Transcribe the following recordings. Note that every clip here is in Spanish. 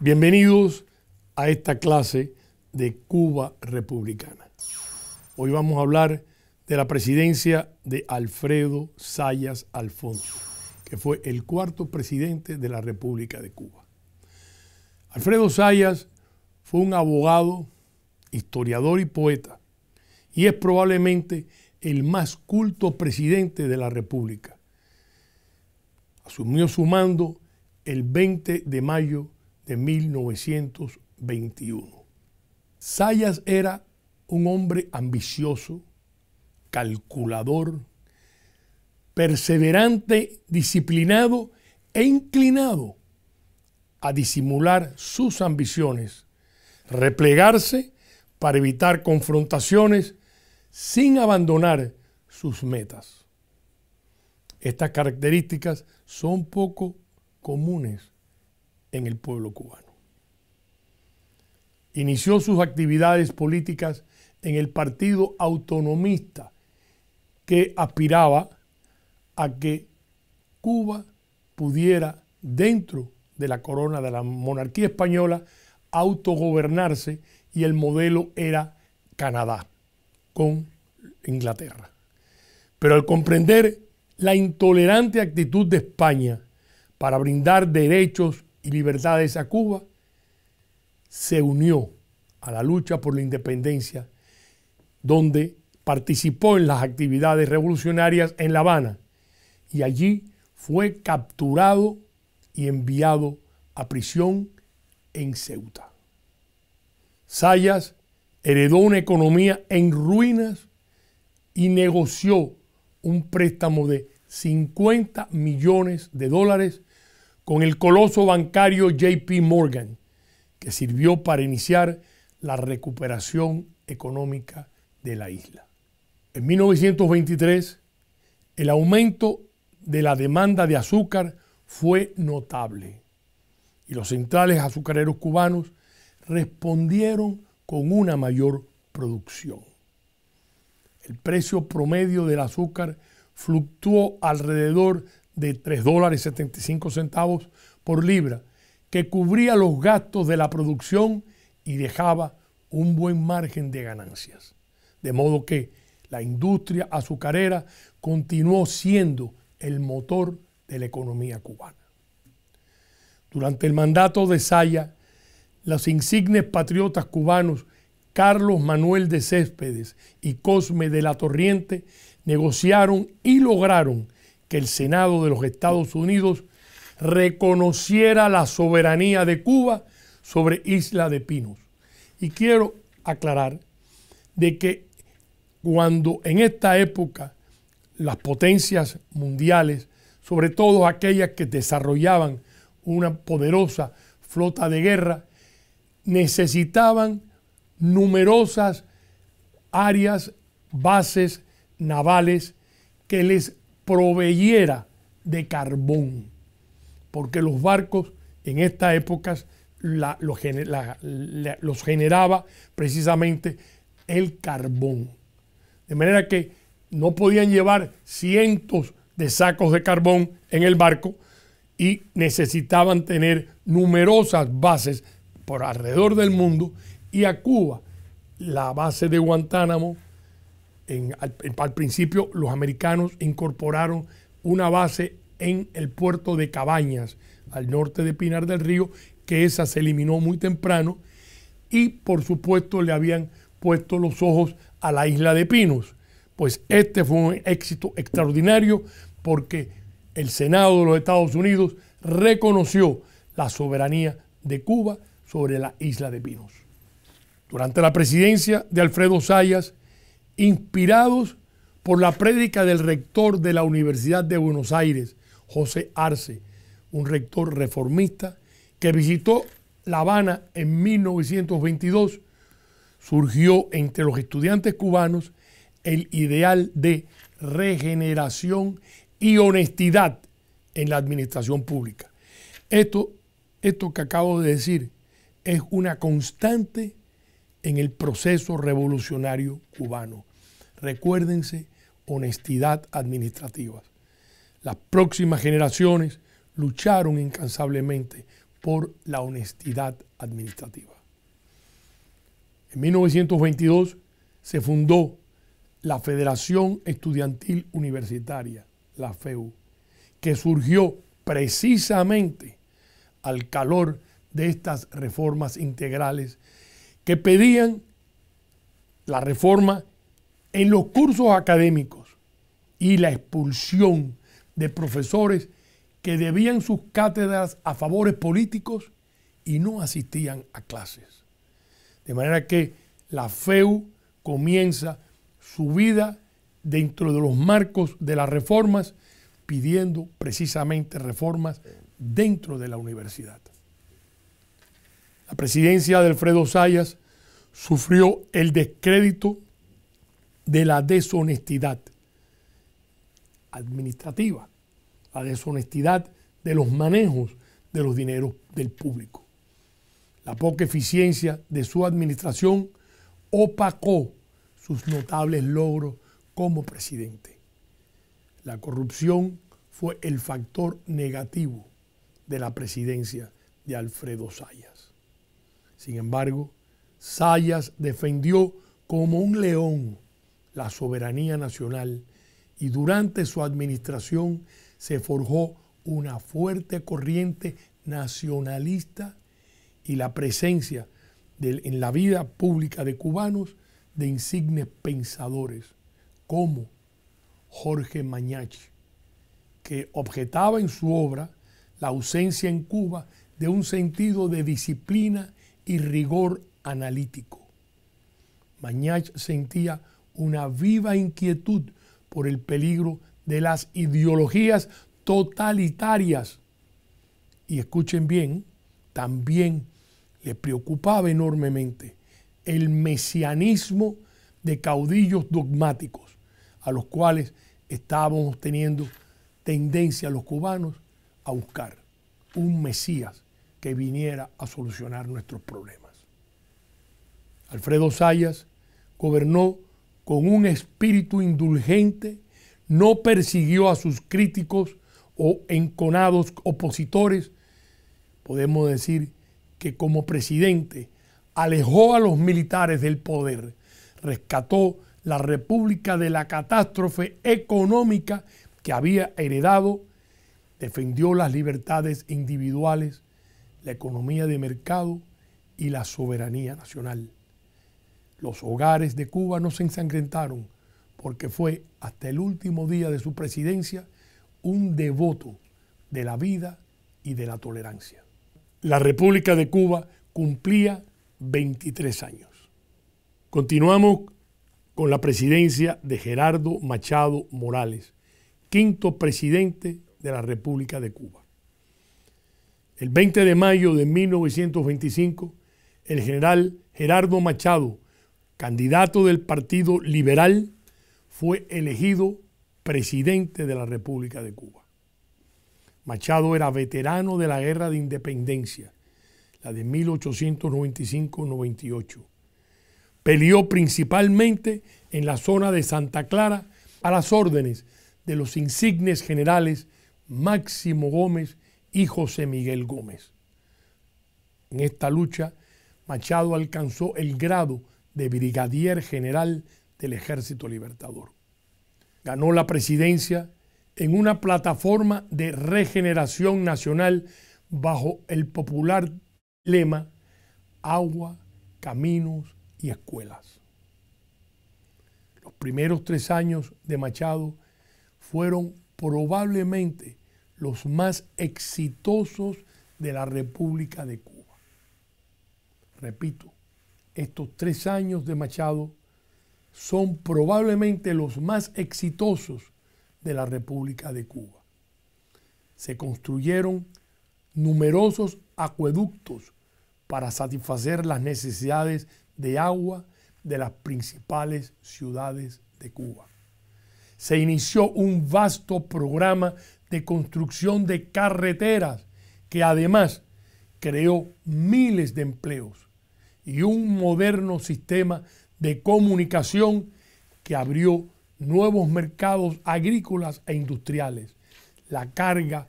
Bienvenidos a esta clase de Cuba Republicana. Hoy vamos a hablar de la presidencia de Alfredo Sayas Alfonso, que fue el cuarto presidente de la República de Cuba. Alfredo Sayas fue un abogado, historiador y poeta, y es probablemente el más culto presidente de la República. Asumió su mando el 20 de mayo de 1921. Sayas era un hombre ambicioso, calculador, perseverante, disciplinado e inclinado a disimular sus ambiciones, replegarse para evitar confrontaciones sin abandonar sus metas. Estas características son poco comunes en el pueblo cubano. Inició sus actividades políticas en el Partido Autonomista que aspiraba a que Cuba pudiera, dentro de la corona de la monarquía española, autogobernarse y el modelo era Canadá con Inglaterra. Pero al comprender la intolerante actitud de España para brindar derechos y libertades a Cuba, se unió a la lucha por la independencia, donde participó en las actividades revolucionarias en La Habana y allí fue capturado y enviado a prisión en Ceuta. Sayas heredó una economía en ruinas y negoció un préstamo de 50 millones de dólares con el coloso bancario JP Morgan, que sirvió para iniciar la recuperación económica de la isla. En 1923, el aumento de la demanda de azúcar fue notable y los centrales azucareros cubanos respondieron con una mayor producción. El precio promedio del azúcar fluctuó alrededor de de 3 dólares 75 centavos por libra, que cubría los gastos de la producción y dejaba un buen margen de ganancias. De modo que la industria azucarera continuó siendo el motor de la economía cubana. Durante el mandato de Saya, los insignes patriotas cubanos Carlos Manuel de Céspedes y Cosme de la Torriente negociaron y lograron que el Senado de los Estados Unidos reconociera la soberanía de Cuba sobre Isla de Pinos. Y quiero aclarar de que cuando en esta época las potencias mundiales, sobre todo aquellas que desarrollaban una poderosa flota de guerra, necesitaban numerosas áreas, bases navales que les proveyera de carbón, porque los barcos en estas épocas los generaba precisamente el carbón. De manera que no podían llevar cientos de sacos de carbón en el barco y necesitaban tener numerosas bases por alrededor del mundo y a Cuba, la base de Guantánamo, al, al, principio los americanos incorporaron una base en el puerto de Cabañas, al norte de Pinar del Río, que esa se eliminó muy temprano, y por supuesto le habían puesto los ojos a la isla de Pinos. Pues este fue un éxito extraordinario porque el Senado de los Estados Unidos reconoció la soberanía de Cuba sobre la isla de Pinos. Durante la presidencia de Alfredo Sayas, inspirados por la prédica del rector de la Universidad de Buenos Aires, José Arce, un rector reformista que visitó La Habana en 1922, surgió entre los estudiantes cubanos el ideal de regeneración y honestidad en la administración pública. Esto, esto que acabo de decir es una constante en el proceso revolucionario cubano. Recuérdense, honestidad administrativa. Las próximas generaciones lucharon incansablemente por la honestidad administrativa. En 1922 se fundó la Federación Estudiantil Universitaria, la FEU, que surgió precisamente al calor de estas reformas integrales que pedían la reforma en los cursos académicos y la expulsión de profesores que debían sus cátedras a favores políticos y no asistían a clases. De manera que la FEU comienza su vida dentro de los marcos de las reformas, pidiendo precisamente reformas dentro de la universidad. La presidencia de Alfredo Sayas sufrió el descrédito de la deshonestidad administrativa, la deshonestidad de los manejos de los dineros del público. La poca eficiencia de su administración opacó sus notables logros como presidente. La corrupción fue el factor negativo de la presidencia de Alfredo Sayas. Sin embargo, Sayas defendió como un león la soberanía nacional y durante su administración se forjó una fuerte corriente nacionalista y la presencia en la vida pública de cubanos de insignes pensadores como Jorge Mañach que objetaba en su obra la ausencia en Cuba de un sentido de disciplina y rigor analítico. Mañach sentía una viva inquietud por el peligro de las ideologías totalitarias. Y escuchen bien, también le preocupaba enormemente el mesianismo de caudillos dogmáticos, a los cuales estábamos teniendo tendencia los cubanos a buscar un Mesías que viniera a solucionar nuestros problemas. Alfredo Sayas gobernó con un espíritu indulgente, no persiguió a sus críticos o enconados opositores. Podemos decir que como presidente alejó a los militares del poder, rescató la República de la catástrofe económica que había heredado, defendió las libertades individuales, la economía de mercado y la soberanía nacional. Los hogares de Cuba no se ensangrentaron porque fue hasta el último día de su presidencia un devoto de la vida y de la tolerancia. La República de Cuba cumplía 23 años. Continuamos con la presidencia de Gerardo Machado Morales, quinto presidente de la República de Cuba. El 20 de mayo de 1925, el general Gerardo Machado candidato del Partido Liberal, fue elegido presidente de la República de Cuba. Machado era veterano de la Guerra de Independencia, la de 1895-98. Peleó principalmente en la zona de Santa Clara a las órdenes de los insignes generales Máximo Gómez y José Miguel Gómez. En esta lucha, Machado alcanzó el grado de brigadier general del Ejército Libertador. Ganó la presidencia en una plataforma de regeneración nacional bajo el popular lema agua, caminos y escuelas. Los primeros tres años de Machado fueron probablemente los más exitosos de la República de Cuba. Repito, estos tres años de Machado son probablemente los más exitosos de la República de Cuba. Se construyeron numerosos acueductos para satisfacer las necesidades de agua de las principales ciudades de Cuba. Se inició un vasto programa de construcción de carreteras que además creó miles de empleos y un moderno sistema de comunicación que abrió nuevos mercados agrícolas e industriales. La carga,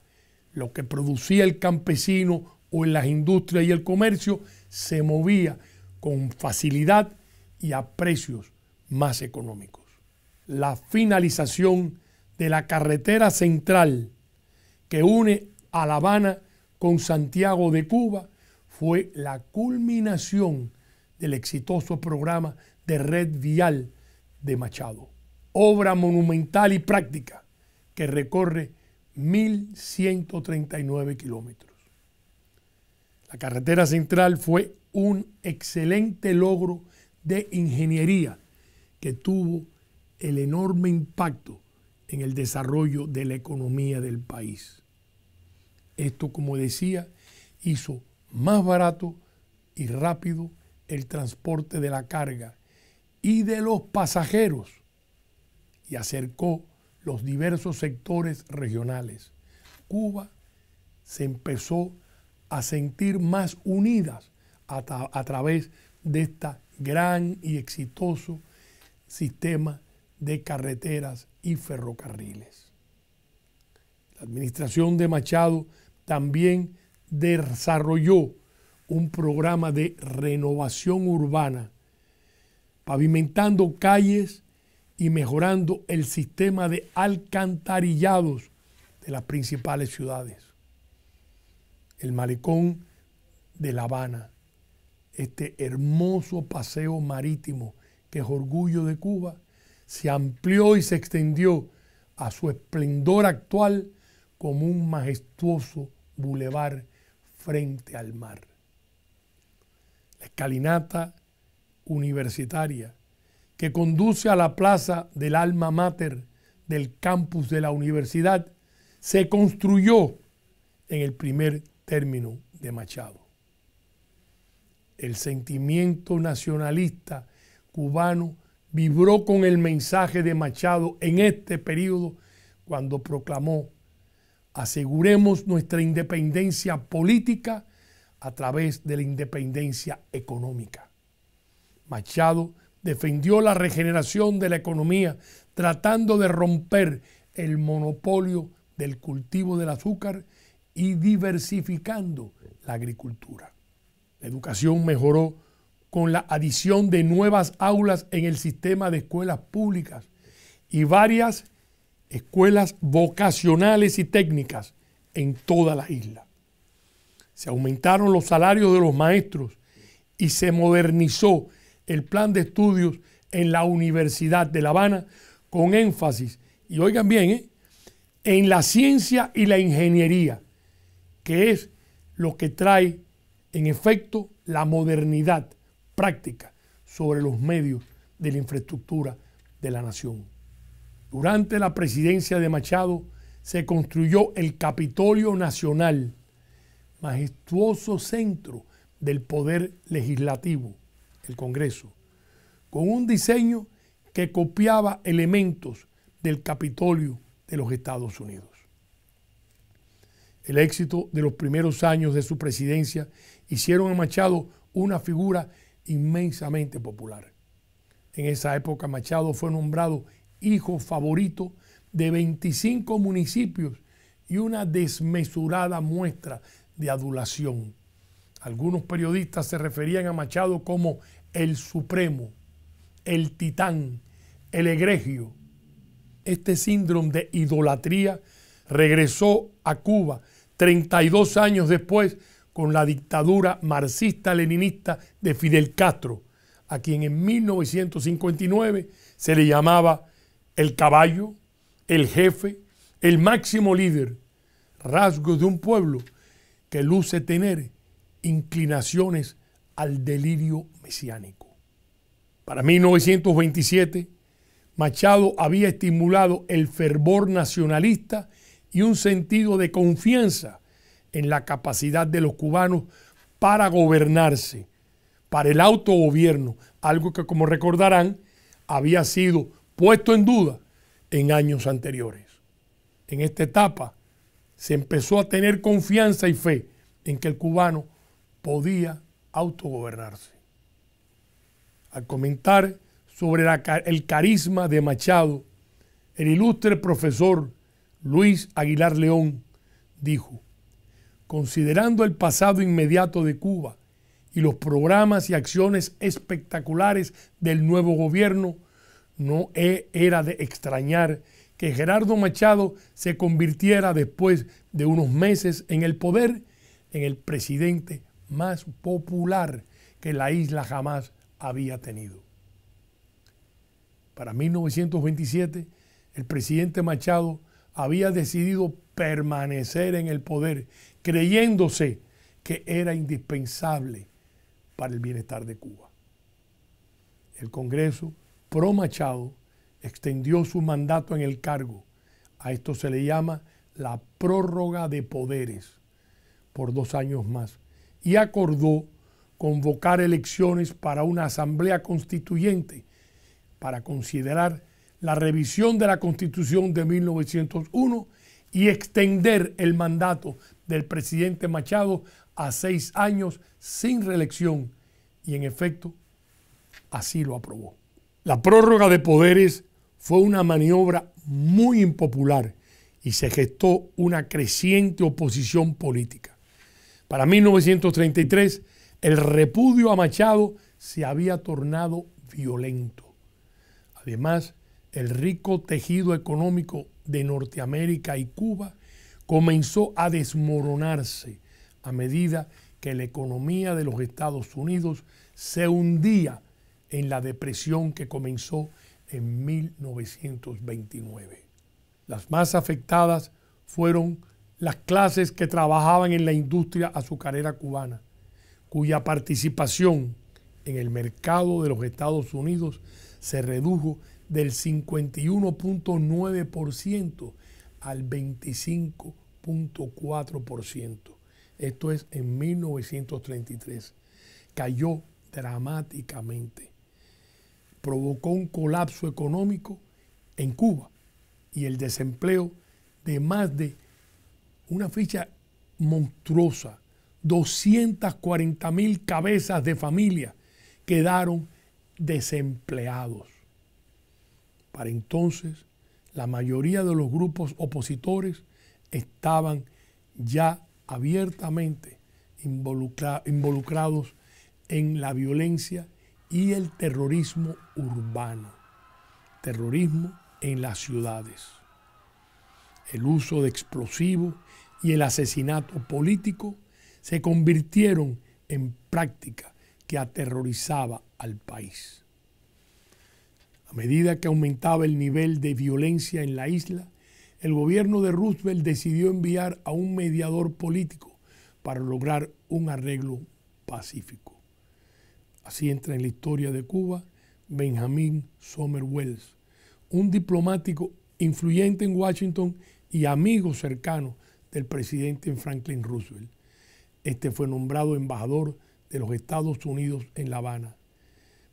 lo que producía el campesino o en las industrias y el comercio, se movía con facilidad y a precios más económicos. La finalización de la carretera central que une a La Habana con Santiago de Cuba fue la culminación del exitoso programa de red vial de Machado, obra monumental y práctica que recorre 1.139 kilómetros. La carretera central fue un excelente logro de ingeniería que tuvo el enorme impacto en el desarrollo de la economía del país. Esto, como decía, hizo más barato y rápido el transporte de la carga y de los pasajeros y acercó los diversos sectores regionales. Cuba se empezó a sentir más unidas a, a través de este gran y exitoso sistema de carreteras y ferrocarriles. La administración de Machado también desarrolló un programa de renovación urbana, pavimentando calles y mejorando el sistema de alcantarillados de las principales ciudades. El malecón de La Habana, este hermoso paseo marítimo que es orgullo de Cuba, se amplió y se extendió a su esplendor actual como un majestuoso bulevar frente al mar. La escalinata universitaria que conduce a la plaza del alma mater del campus de la universidad se construyó en el primer término de Machado. El sentimiento nacionalista cubano vibró con el mensaje de Machado en este periodo cuando proclamó aseguremos nuestra independencia política a través de la independencia económica. Machado defendió la regeneración de la economía tratando de romper el monopolio del cultivo del azúcar y diversificando la agricultura. La educación mejoró con la adición de nuevas aulas en el sistema de escuelas públicas y varias escuelas vocacionales y técnicas en toda la isla. Se aumentaron los salarios de los maestros y se modernizó el plan de estudios en la Universidad de La Habana con énfasis, y oigan bien, ¿eh? en la ciencia y la ingeniería, que es lo que trae en efecto la modernidad práctica sobre los medios de la infraestructura de la nación. Durante la presidencia de Machado se construyó el Capitolio Nacional, majestuoso centro del poder legislativo, el Congreso, con un diseño que copiaba elementos del Capitolio de los Estados Unidos. El éxito de los primeros años de su presidencia hicieron a Machado una figura inmensamente popular. En esa época Machado fue nombrado hijo favorito de 25 municipios y una desmesurada muestra de adulación. Algunos periodistas se referían a Machado como el supremo, el titán, el egregio. Este síndrome de idolatría regresó a Cuba 32 años después con la dictadura marxista-leninista de Fidel Castro, a quien en 1959 se le llamaba el caballo, el jefe, el máximo líder, rasgo de un pueblo que luce tener inclinaciones al delirio mesiánico. Para 1927, Machado había estimulado el fervor nacionalista y un sentido de confianza en la capacidad de los cubanos para gobernarse, para el autogobierno, algo que como recordarán había sido puesto en duda en años anteriores. En esta etapa se empezó a tener confianza y fe en que el cubano podía autogobernarse. Al comentar sobre el carisma de Machado, el ilustre profesor Luis Aguilar León dijo, considerando el pasado inmediato de Cuba y los programas y acciones espectaculares del nuevo gobierno, no era de extrañar que Gerardo Machado se convirtiera después de unos meses en el poder en el presidente más popular que la isla jamás había tenido. Para 1927, el presidente Machado había decidido permanecer en el poder, creyéndose que era indispensable para el bienestar de Cuba. El Congreso pro Machado extendió su mandato en el cargo. A esto se le llama la prórroga de poderes por dos años más y acordó convocar elecciones para una asamblea constituyente para considerar la revisión de la constitución de 1901 y extender el mandato del presidente Machado a seis años sin reelección y en efecto así lo aprobó. La prórroga de poderes fue una maniobra muy impopular y se gestó una creciente oposición política. Para 1933, el repudio a Machado se había tornado violento. Además, el rico tejido económico de Norteamérica y Cuba comenzó a desmoronarse a medida que la economía de los Estados Unidos se hundía en la depresión que comenzó en 1929. Las más afectadas fueron las clases que trabajaban en la industria azucarera cubana, cuya participación en el mercado de los Estados Unidos se redujo del 51.9% al 25.4%. Esto es en 1933. Cayó dramáticamente provocó un colapso económico en Cuba y el desempleo de más de una ficha monstruosa, 240 mil cabezas de familia quedaron desempleados. Para entonces, la mayoría de los grupos opositores estaban ya abiertamente involucrados en la violencia y el terrorismo urbano, terrorismo en las ciudades, el uso de explosivos y el asesinato político se convirtieron en práctica que aterrorizaba al país. A medida que aumentaba el nivel de violencia en la isla, el gobierno de Roosevelt decidió enviar a un mediador político para lograr un arreglo pacífico así entra en la historia de Cuba, Benjamín Sommer Wells, un diplomático influyente en Washington y amigo cercano del presidente Franklin Roosevelt. Este fue nombrado embajador de los Estados Unidos en La Habana.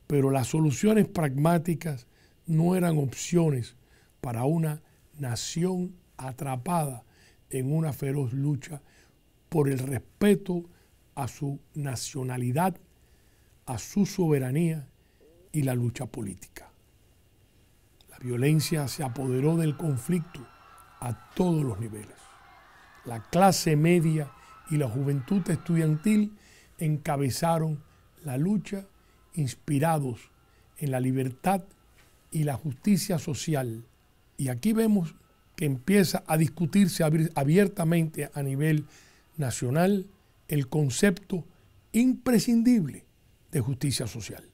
Pero las soluciones pragmáticas no eran opciones para una nación atrapada en una feroz lucha por el respeto a su nacionalidad a su soberanía y la lucha política. La violencia se apoderó del conflicto a todos los niveles. La clase media y la juventud estudiantil encabezaron la lucha inspirados en la libertad y la justicia social. Y aquí vemos que empieza a discutirse abiertamente a nivel nacional el concepto imprescindible de justicia social.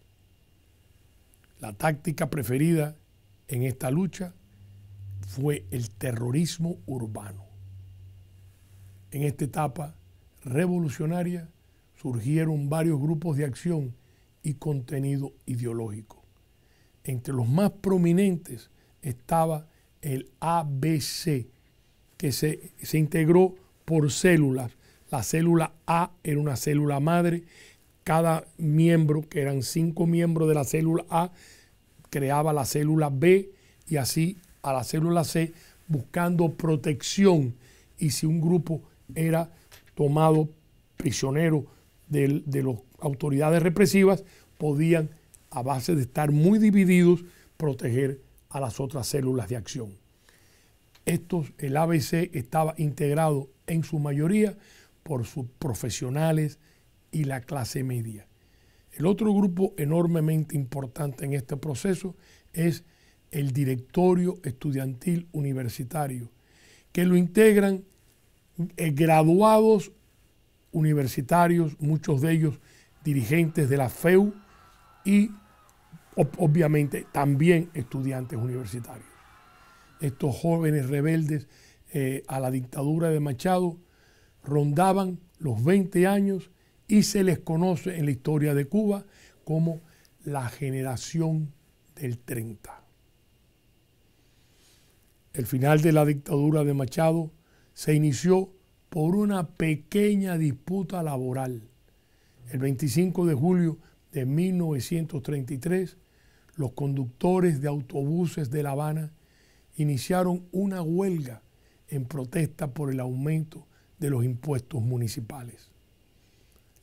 La táctica preferida en esta lucha fue el terrorismo urbano. En esta etapa revolucionaria surgieron varios grupos de acción y contenido ideológico. Entre los más prominentes estaba el ABC, que se, integró por células. La célula A era una célula madre cada miembro, que eran cinco miembros de la célula A, creaba la célula B y así a la célula C buscando protección. Y si un grupo era tomado prisionero de, las autoridades represivas, podían, a base de estar muy divididos, proteger a las otras células de acción. Estos, el ABC estaba integrado en su mayoría por sus profesionales, y la clase media. El otro grupo enormemente importante en este proceso es el directorio estudiantil universitario, que lo integran eh, graduados universitarios, muchos de ellos dirigentes de la FEU y obviamente también estudiantes universitarios. Estos jóvenes rebeldes eh, a la dictadura de Machado rondaban los 20 años y se les conoce en la historia de Cuba como la generación del 30. El final de la dictadura de Machado se inició por una pequeña disputa laboral. El 25 de julio de 1933, los conductores de autobuses de La Habana iniciaron una huelga en protesta por el aumento de los impuestos municipales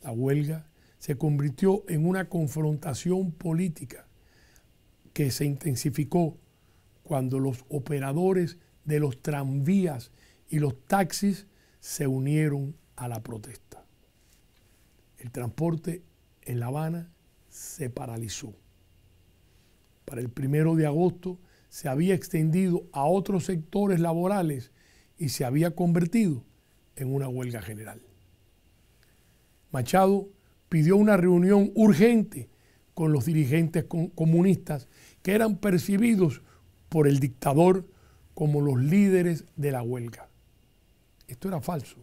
la huelga, se convirtió en una confrontación política que se intensificó cuando los operadores de los tranvías y los taxis se unieron a la protesta. El transporte en La Habana se paralizó. Para el primero de agosto se había extendido a otros sectores laborales y se había convertido en una huelga general. Machado pidió una reunión urgente con los dirigentes comunistas que eran percibidos por el dictador como los líderes de la huelga. Esto era falso.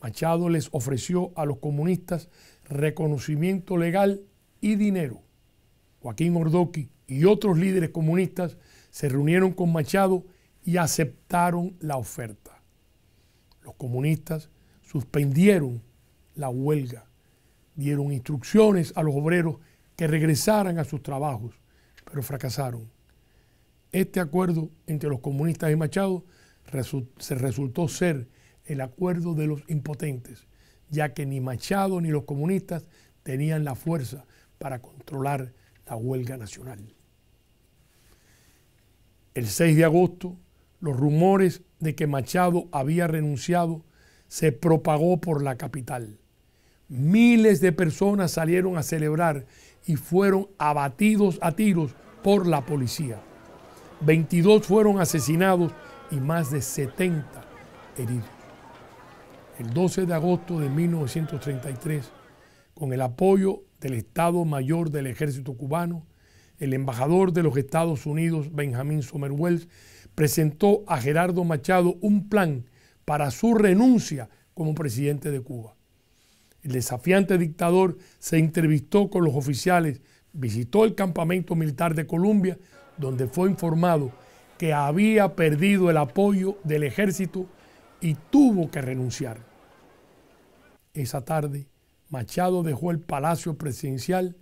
Machado les ofreció a los comunistas reconocimiento legal y dinero. Joaquín Ordoqui y otros líderes comunistas se reunieron con Machado y aceptaron la oferta. Los comunistas suspendieron la huelga. Dieron instrucciones a los obreros que regresaran a sus trabajos, pero fracasaron. Este acuerdo entre los comunistas y Machado se resultó ser el acuerdo de los impotentes, ya que ni Machado ni los comunistas tenían la fuerza para controlar la huelga nacional. El 6 de agosto, los rumores de que Machado había renunciado se propagó por la capital. Miles de personas salieron a celebrar y fueron abatidos a tiros por la policía. 22 fueron asesinados y más de 70 heridos. El 12 de agosto de 1933, con el apoyo del Estado Mayor del Ejército Cubano, el embajador de los Estados Unidos, Benjamín Somerwell, presentó a Gerardo Machado un plan para su renuncia como presidente de Cuba el desafiante dictador se entrevistó con los oficiales, visitó el campamento militar de Colombia, donde fue informado que había perdido el apoyo del ejército y tuvo que renunciar. Esa tarde, Machado dejó el palacio presidencial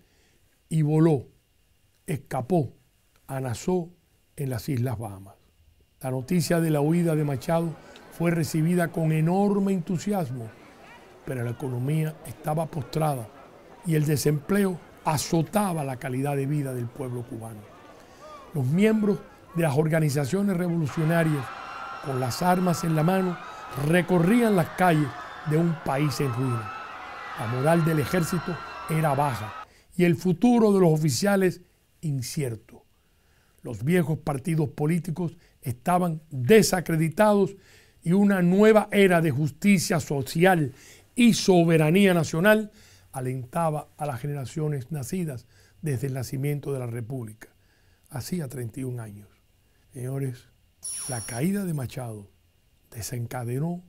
y voló, escapó a en las Islas Bahamas. La noticia de la huida de Machado fue recibida con enorme entusiasmo pero la economía estaba postrada y el desempleo azotaba la calidad de vida del pueblo cubano. Los miembros de las organizaciones revolucionarias, con las armas en la mano, recorrían las calles de un país en ruinas. La moral del ejército era baja y el futuro de los oficiales incierto. Los viejos partidos políticos estaban desacreditados y una nueva era de justicia social y soberanía nacional, alentaba a las generaciones nacidas desde el nacimiento de la República. Hacía 31 años. Señores, la caída de Machado desencadenó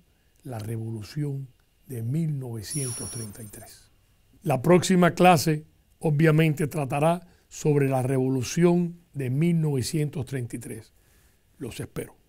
la revolución de 1933. La próxima clase obviamente tratará sobre la revolución de 1933. Los espero.